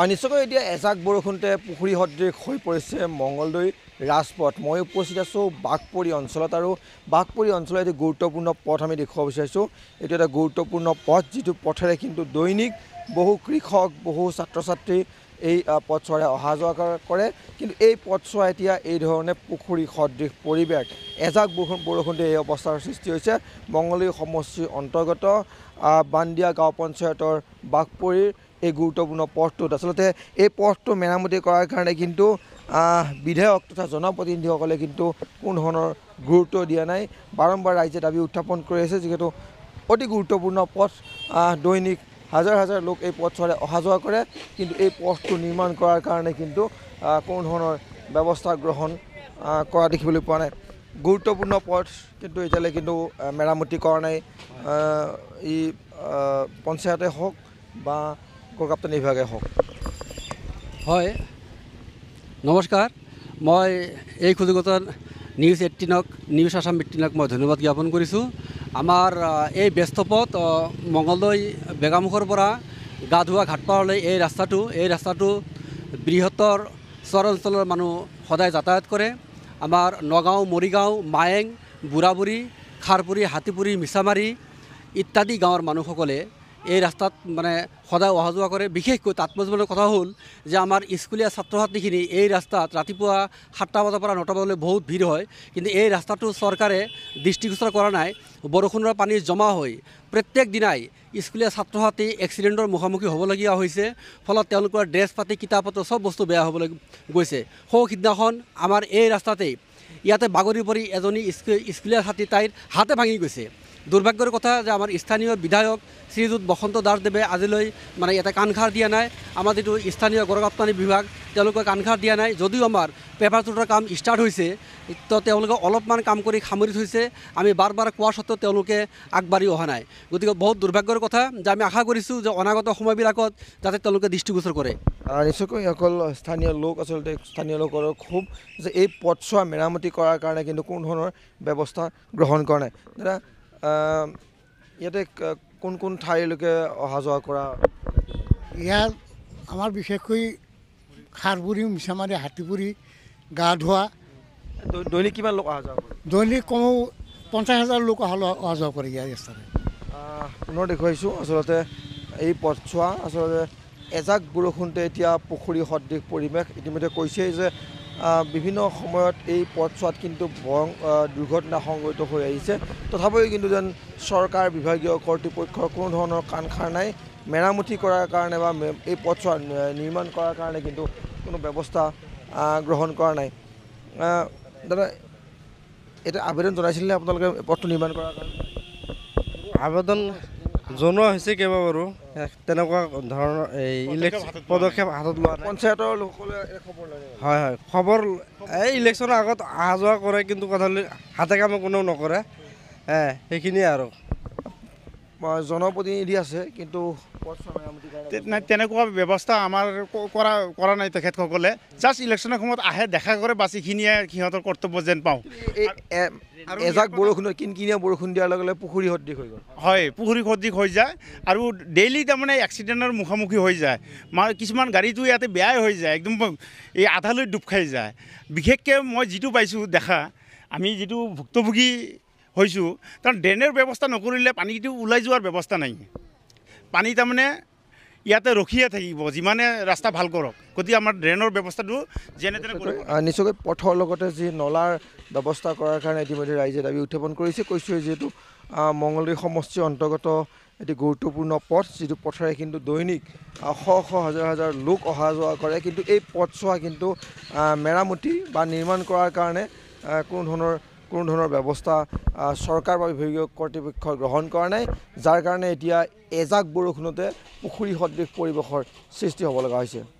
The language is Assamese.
আৰু নিশ্চয়কৈ এতিয়া এজাক বৰষুণতে পুখুৰী সদৃশ হৈ পৰিছে মঙলদৈ ৰাজপথ মই উপস্থিত আছোঁ বাঘপুৰী অঞ্চলত আৰু বাঘপুৰী অঞ্চলত এটি গুৰুত্বপূৰ্ণ পথ আমি দেখুৱাব বিচাৰিছোঁ এইটো এটা গুৰুত্বপূৰ্ণ পথ যিটো পথেৰে কিন্তু দৈনিক বহু কৃষক বহু ছাত্ৰ ছাত্ৰী এই পথছোৱাৰে অহা যোৱা কৰে কিন্তু এই পথছোৱা এতিয়া এই ধৰণে পুখুৰী সদৃশ পৰিৱেশ এজাক বৰষুণ বৰষুণতে এই অৱস্থাৰ সৃষ্টি হৈছে মঙলী সমষ্টিৰ অন্তৰ্গত বান্দিয়া গাঁও পঞ্চায়তৰ বাঘপুৰীৰ এই গুৰুত্বপূৰ্ণ পথটোত আচলতে এই পথটো মেৰামতি কৰাৰ কাৰণে কিন্তু বিধায়ক তথা জনপ্ৰতিনিধিসকলে কিন্তু কোনো ধৰণৰ গুৰুত্ব দিয়া নাই বাৰম্বাৰ ৰাইজে দাবী উত্থাপন কৰি আছে যিহেতু অতি গুৰুত্বপূৰ্ণ পথ দৈনিক হাজাৰ হাজাৰ লোক এই পথ পথচোৱাৰে অহা যোৱা কৰে কিন্তু এই পথটো নিৰ্মাণ কৰাৰ কাৰণে কিন্তু কোনো ধৰণৰ ব্যৱস্থা গ্ৰহণ কৰা দেখিবলৈ পোৱা নাই গুৰুত্বপূৰ্ণ পথ কিন্তু এতিয়ালৈ কিন্তু মেৰামতি কৰা নাই ই পঞ্চায়তে হওক বা কলকাতা বিভাগে হোক হয় নমস্কাৰ মই এই সুযোগত নিউজ এইটিনক নিউজ আসাম এইটিনক মই ধন্যবাদ জ্ঞাপন কৰিছোঁ আমাৰ এই ব্যস্ত পথ মঙলদৈ বেগামুখৰ পৰা গা ধোৱা ঘাটপাৰলৈ এই ৰাস্তাটো এই ৰাস্তাটো বৃহত্তৰ অঞ্চলৰ মানুহ সদায় যাতায়াত কৰে আমাৰ নগাঁও মৰিগাঁও মায়েং বুঢ়াবুঢ়ী খাৰপুৰী হাতীপুৰী মিছামাৰী ইত্যাদি গাঁৱৰ মানুহসকলে এই ৰাস্তাত মানে সদায় অহা যোৱা কৰে বিশেষকৈ তাৎপৰ্যমূলক কথা হ'ল যে আমাৰ স্কুলীয়া ছাত্ৰ ছাত্ৰীখিনি এই ৰাস্তাত ৰাতিপুৱা সাতটা বজাৰ পৰা নটা বজালৈ বহুত ভিৰ হয় কিন্তু এই ৰাস্তাটো চৰকাৰে দৃষ্টিগোচৰ কৰা নাই বৰষুণৰ পানী জমা হৈ প্ৰত্যেক দিনাই স্কুলীয়া ছাত্ৰ ছাত্ৰী এক্সিডেণ্টৰ মুখামুখি হ'বলগীয়া হৈছে ফলত তেওঁলোকৰ ড্ৰেছ পাতি কিতাপ পত্ৰ চব বস্তু বেয়া হ'বলৈ গৈছে সৌ সিদিনাখন আমাৰ এই ৰাস্তাতেই ইয়াতে বাগৰি পৰি এজনী স্কুলীয়া ছাত্ৰী তাইৰ হাতে ভাঙি গৈছে দুৰ্ভাগ্যৰ কথা যে আমাৰ স্থানীয় বিধায়ক শ্ৰীযুত বসন্ত দাসদেৱে আজিলৈ মানে ইয়াতে কাণ দিয়া নাই আমাৰ যিটো স্থানীয় গড়গাপ্তানি বিভাগ তেওঁলোকক কাণখাৰ দিয়া নাই যদিও আমাৰ পেপাৰ টুটাৰ কাম ষ্টাৰ্ট হৈছে তো তেওঁলোকে অলপমান কাম কৰি সামৰি থৈছে আমি বাৰ বাৰ কোৱাৰ স্বত্বেও তেওঁলোকে আগবাঢ়ি অহা নাই গতিকে বহুত দুৰ্ভাগ্যৰ কথা যে আমি আশা কৰিছোঁ যে অনাগত সময়বিলাকত যাতে তেওঁলোকে দৃষ্টিগোচৰ কৰে নিশ্চয়কৈ অকল স্থানীয় লোক আচলতে স্থানীয় লোকৰ খুব যে এই পথছোৱা মেৰামতি কৰাৰ কাৰণে কিন্তু কোনো ধৰণৰ ব্যৱস্থা গ্ৰহণ কৰা নাই দাদা ইয়াতে কোন কোন ঠাইলৈকে অহা যোৱা কৰা ইয়াত আমাৰ বিশেষকৈ খাৰপুৰি মিছামাৰী হাতীপুৰি গা ধোৱা দৈনিক কিমান লোক অহা যোৱা কৰে দৈনিক কমেও পঞ্চাছ হাজাৰ লোক অহা লোৱা অহা যোৱা কৰে ইয়াৰ ৰাস্তাৰে পুনৰ দেখুৱাইছোঁ আচলতে এই পথছোৱা আচলতে এজাক বৰষুণতে এতিয়া পুখুৰী সদৃশ পৰিৱেশ ইতিমধ্যে কৈছেই যে বিভিন্ন সময়ত এই পথছোৱাত কিন্তু ভয় দুৰ্ঘটনা সংঘটিত হৈ আহিছে তথাপিও কিন্তু যেন চৰকাৰ বিভাগীয় কৰ্তৃপক্ষৰ কোনো ধৰণৰ কাণখাৰ নাই মেৰামতি কৰাৰ কাৰণে বা এই পথছোৱা নিৰ্মাণ কৰাৰ কাৰণে কিন্তু কোনো ব্যৱস্থা গ্ৰহণ কৰা নাই দাদা এতিয়া আবেদন জনাইছিলনে আপোনালোকে পথটো নিৰ্মাণ কৰাৰ কাৰণে আবেদন জনোৱা হৈছে কেইবাবাৰো তেনেকুৱা ধৰণৰ এই ইলেকশ্যন পদক্ষেপ হাতত লোৱা পঞ্চায়তৰ লোকসকলে হয় হয় খবৰ এই ইলেকশ্যনৰ আগত অহা যোৱা কৰে কিন্তু কথা হাতে কামে কোনেও নকৰে সেইখিনিয়ে আৰু জনপ্ৰতিনিধি আছে কিন্তু তেনেকুৱা ব্যৱস্থা আমাৰ কৰা কৰা নাই তেখেতসকলে জাষ্ট ইলেকশ্যনৰ সময়ত আহে দেখা কৰে বাচিখিনিয়ে সিহঁতৰ কৰ্তব্য যেন পাওঁ এজাক বৰষুণৰ কিনকিনীয়া বৰষুণ দিয়াৰ লগে লগে পুখুৰী সদৃশ হৈ গ'ল হয় পুখুৰী সদৃশ হৈ যায় আৰু ডেইলি তাৰমানে এক্সিডেণ্টৰ মুখামুখি হৈ যায় মা কিছুমান গাড়ীটো ইয়াতে বেয়াই হৈ যায় একদম এই আধালৈ ডুব খাই যায় বিশেষকৈ মই যিটো পাইছোঁ দেখা আমি যিটো ভুক্তভোগী হৈছোঁ কাৰণ ড্ৰেইনৰ ব্যৱস্থা নকৰিলে পানীটো ওলাই যোৱাৰ ব্যৱস্থা নাই পানী তাৰমানে ইয়াতে ৰখিয়ে থাকিব যিমানে ৰাস্তা ভাল কৰক গতিকে আমাৰ ড্ৰেইনৰ ব্যৱস্থাটো যেনে তেনে নিশ্চয়কৈ পথৰ লগতে যি নলাৰ ব্যৱস্থা কৰাৰ কাৰণে ইতিমধ্যে ৰাইজে দাবী উত্থাপন কৰিছে কৈছোঁ যিহেতু মংগলদৈ সমষ্টিৰ অন্তৰ্গত এটি গুৰুত্বপূৰ্ণ পথ যিটো পথেৰে কিন্তু দৈনিক শ শ হাজাৰ হাজাৰ লোক অহা যোৱা কৰে কিন্তু এই পথছোৱা কিন্তু মেৰামতি বা নিৰ্মাণ কৰাৰ কাৰণে কোনো ধৰণৰ কোনো ধৰণৰ ব্যৱস্থা চৰকাৰ বা বিভাগীয় কৰ্তৃপক্ষই গ্ৰহণ কৰা নাই যাৰ কাৰণে এতিয়া এজাক বৰষুণতে পুখুৰী সদৃশ পৰিৱেশৰ সৃষ্টি হ'ব লগা হৈছে